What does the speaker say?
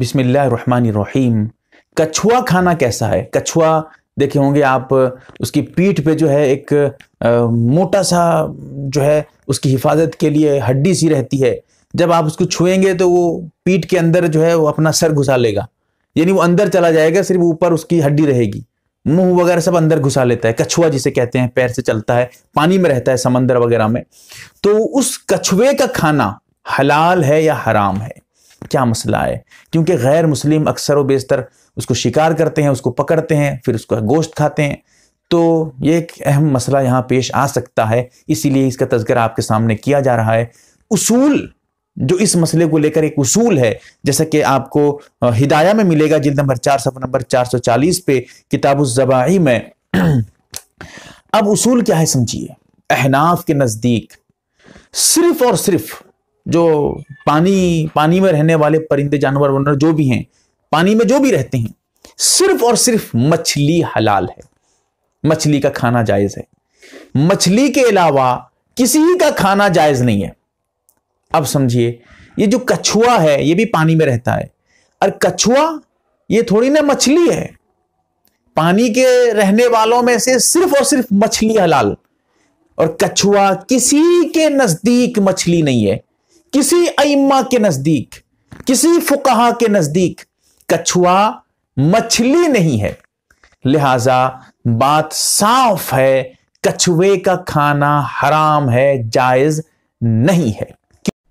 बिसमीम कछुआ खाना कैसा है कछुआ देखे होंगे आप उसकी पीठ पे जो है एक आ, मोटा सा जो है उसकी हिफाजत के लिए हड्डी सी रहती है जब आप उसको छुएंगे तो वो पीठ के अंदर जो है वो अपना सर घुसा लेगा यानी वो अंदर चला जाएगा सिर्फ ऊपर उसकी हड्डी रहेगी मुंह वगैरह सब अंदर घुसा लेता है कछुआ जिसे कहते हैं पैर से चलता है पानी में रहता है समंदर वगैरह में तो उस कछुए का खाना हलाल है या हराम है क्या मसला है क्योंकि गैर मुस्लिम अक्सर व बेशतर उसको शिकार करते हैं उसको पकड़ते हैं फिर उसका गोश्त खाते हैं तो ये एक अहम मसला यहाँ पेश आ सकता है इसीलिए इसका तस्कर आपके सामने किया जा रहा है उसूल जो इस मसले को लेकर एक उसूल है जैसा कि आपको हिदाया में मिलेगा जिल्द नंबर चार सफ़र नंबर चार सौ चालीस पे किताब जबाही में अब उसूल क्या है समझिए अहनाफ के नज़दीक सिर्फ और सिर्फ जो पानी पानी में रहने वाले परिंदे जानवर वनर जो भी हैं पानी में जो भी रहते हैं सिर्फ और सिर्फ मछली हलाल है मछली का खाना जायज है मछली के अलावा किसी का खाना जायज नहीं है अब समझिए ये जो कछुआ है ये भी पानी में रहता है और कछुआ ये थोड़ी ना मछली है पानी के रहने वालों में से सिर्फ और सिर्फ मछली हलाल और कछुआ किसी के नजदीक मछली नहीं है किसी अइम्मा के नजदीक किसी फुकाहा के नजदीक कछुआ मछली नहीं है लिहाजा बात साफ है कछुए का खाना हराम है जायज नहीं है